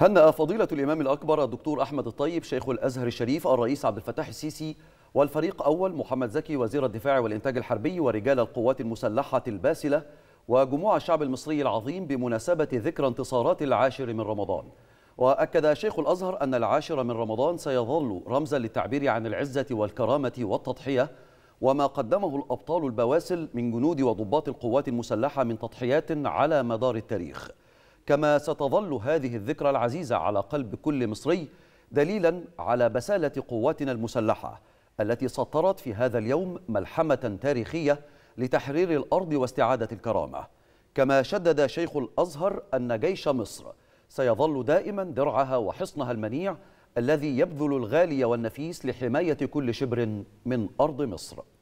هنأ فضيلة الإمام الأكبر الدكتور أحمد الطيب شيخ الأزهر الشريف الرئيس عبد الفتاح السيسي والفريق أول محمد زكي وزير الدفاع والإنتاج الحربي ورجال القوات المسلحة الباسلة وجموع الشعب المصري العظيم بمناسبة ذكرى انتصارات العاشر من رمضان وأكد شيخ الأزهر أن العاشر من رمضان سيظل رمزا للتعبير عن العزة والكرامة والتضحية وما قدمه الأبطال البواسل من جنود وضباط القوات المسلحة من تضحيات على مدار التاريخ كما ستظل هذه الذكرى العزيزة على قلب كل مصري دليلا على بسالة قواتنا المسلحة التي سطرت في هذا اليوم ملحمة تاريخية لتحرير الأرض واستعادة الكرامة كما شدد شيخ الأزهر أن جيش مصر سيظل دائما درعها وحصنها المنيع الذي يبذل الغالي والنفيس لحماية كل شبر من أرض مصر